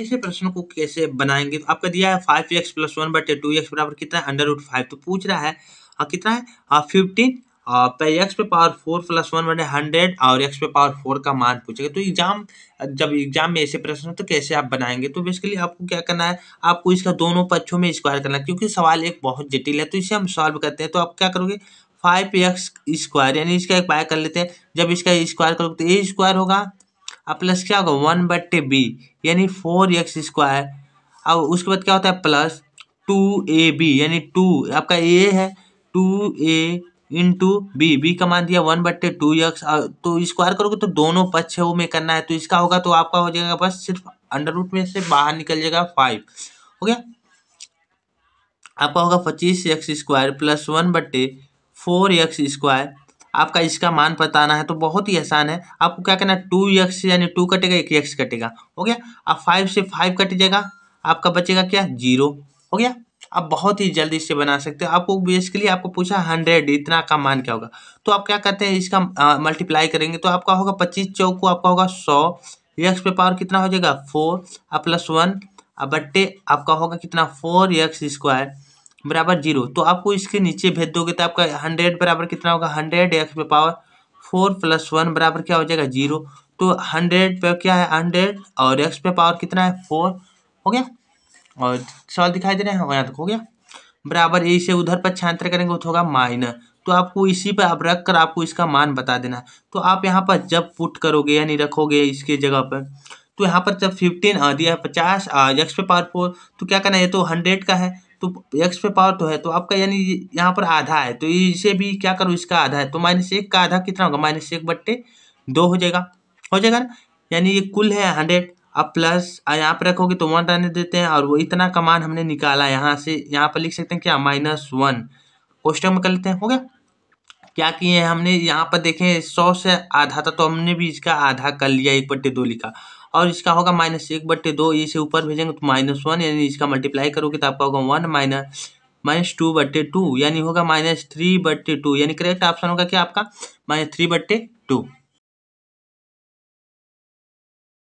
ऐसे प्रश्नों को कैसे बनाएंगे तो आपका दिया है फाइव एक्स प्लस वन बटे टू एक्स बराबर कितना है अंडर रूट फाइव तो पूछ रहा है हाँ कितना है फिफ्टीन हाँ, हाँ, पे एक्स पे पावर फोर प्लस वन बने हंड्रेड और एक्स पे पावर फोर का मान पूछेगा तो एग्जाम जब एग्जाम में ऐसे प्रश्न हो तो कैसे आप बनाएंगे तो बेसिकली आपको क्या करना है आपको इसका दोनों पक्षों में स्क्वायर करना है क्योंकि सवाल एक बहुत जटिल है तो इसे हम सॉल्व करते हैं तो आप क्या करोगे फाइव एक्स स्क्वायर यानी इसका एक पाया कर लेते हैं जब इसका स्क्वायर करोगे तो ए स्क्वायर होगा अब प्लस क्या होगा वन बट्टे बी यानी फोर एक्स स्क्वायर अब उसके बाद क्या होता है प्लस टू ए बी यानी टू आपका ए है two A into B B का मान दिया वन बट्टे टू एक्स तो स्क्वायर करोगे तो दोनों पक्ष वो में करना है तो इसका होगा तो आपका हो जाएगा बस सिर्फ अंडर रूट में से बाहर निकल जाएगा फाइव हो गया आपका होगा पच्चीस एक्स स्क्वायर प्लस वन बट्टे फोर एक्स स्क्वायर आपका इसका मान बताना है तो बहुत ही आसान है आपको क्या करना है टू एक्स यानी टू कटेगा एक एक्स कटेगा हो गया अब फाइव से फाइव कट जाएगा आपका बचेगा क्या जीरो हो गया आप बहुत ही जल्दी इससे बना सकते हो आपको बेसिकली आपको पूछा हंड्रेड इतना का मान क्या होगा तो आप क्या करते हैं इसका मल्टीप्लाई करेंगे तो आपका होगा पच्चीस को आपका होगा सौ एक्स पे पावर कितना हो जाएगा फोर और प्लस वन और बट्टे आपका होगा कितना फोर एक्स स्क्वायर बराबर जीरो तो आपको इसके नीचे भेज दोगे तो आपका हंड्रेड बराबर कितना होगा हंड्रेड एक्स पे पावर फोर प्लस वन बराबर क्या हो जाएगा जीरो तो हंड्रेड पे क्या है हंड्रेड और एक्स पे पावर कितना है फोर हो गया और सवाल दिखाई दे रहे हैं यहाँ तक हो गया बराबर इसे उधर पर छांतर करेंगे तो होगा माइनस तो आपको इसी पर आप रख कर आपको इसका मान बता देना है तो आप यहाँ पर जब पुट करोगे यानी रखोगे इसके जगह पर तो यहाँ पर जब फिफ्टीन दिया है पचास एक्स पे पावर फोर तो क्या करना है ये तो हंड्रेड का है तो एक्स पे पावर तो है तो आपका यानी यहाँ पर आधा है तो इसे भी क्या करो इसका आधा है तो माइनस एक का आधा कितना होगा माइनस एक बट्टे दो हो जाएगा हो जाएगा ना यानी ये कुल है हंड्रेड अब प्लस यहाँ पर रखोगे तो वन रहने देते हैं और वो इतना कमान हमने निकाला यहाँ से यहाँ पर लिख सकते हैं क्या माइनस वन क्वेश्चन में कर लेते हैं हो गया क्या किए हमने यहाँ पर देखें सौ से आधा था तो हमने भी इसका आधा कर लिया एक बट्टे दो लिखा और इसका होगा माइनस एक बट्टे दो इसे ऊपर भेजेंगे तो माइनस वन यानी इसका मल्टीप्लाई करोगे तो आपका होगा वन माइनस माइनस टू बट्टे टू यानी होगा माइनस थ्री बट्टे टू यानी करेक्ट ऑप्शन होगा क्या आपका माइनस थ्री बट्टे टू